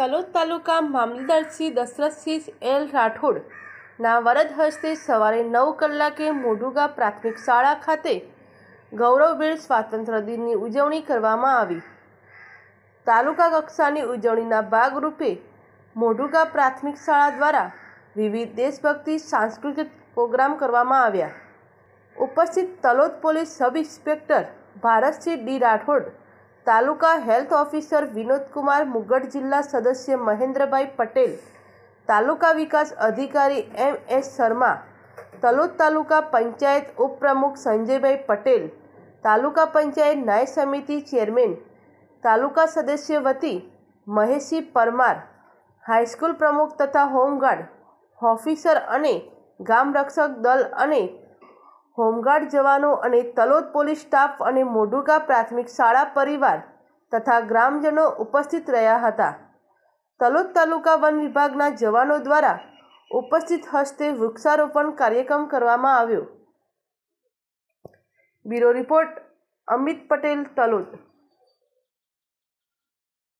તલોદ તાલુકા મામલતદારસિંહ દશરથસિંહ એલ રાઠોડના વરદ હસ્તે સવારે નવ કલાકે મોઢુગા પ્રાથમિક શાળા ખાતે ગૌરવભેર સ્વાતંત્ર્ય દિનની ઉજવણી કરવામાં આવી તાલુકા કક્ષાની ઉજવણીના ભાગરૂપે મોઢુગા પ્રાથમિક શાળા દ્વારા વિવિધ દેશભક્તિ સાંસ્કૃતિક પ્રોગ્રામ કરવામાં આવ્યા ઉપસ્થિત Talod police sub inspector Bharatsinh D Rathod taluka health officer Vinodkumar Mugat જિલ્લા સદસ્ય મહેન્દ્રભાઈ પટેલ તાલુકા વિકાસ અધિકારી એમ એસ શર્મા તલોદ તાલુકા પંચાયત ઉપપ્રમુખ સંજયભાઈ પટેલ તાલુકા પંચાયત ન્યાય સમિતિ ચેરમેન તાલુકા સદસ્ય વતી મહેશી પરમાર હાઈસ્કૂલ પ્રમુખ તથા હોમગાર્ડ ઓફિસર અને ગામ રક્ષક દળ અને હોમગાર્ડ જવાનો અને તલોદ પોલીસ સ્ટાફ અને મોડુગા પ્રાથમિક શાળા પરિવાર તથા ગ્રામજનો ઉપસ્થિત રહ્યા હતા તલોદ તાલુકા વન વિભાગના જવાનો દ્વારા ઉપસ્થિત હસ્તે વૃક્ષારોપણ કાર્યક્રમ કરવામાં આવ્યો બ્યુરો રિપોર્ટ અમિત પટેલ તલોદ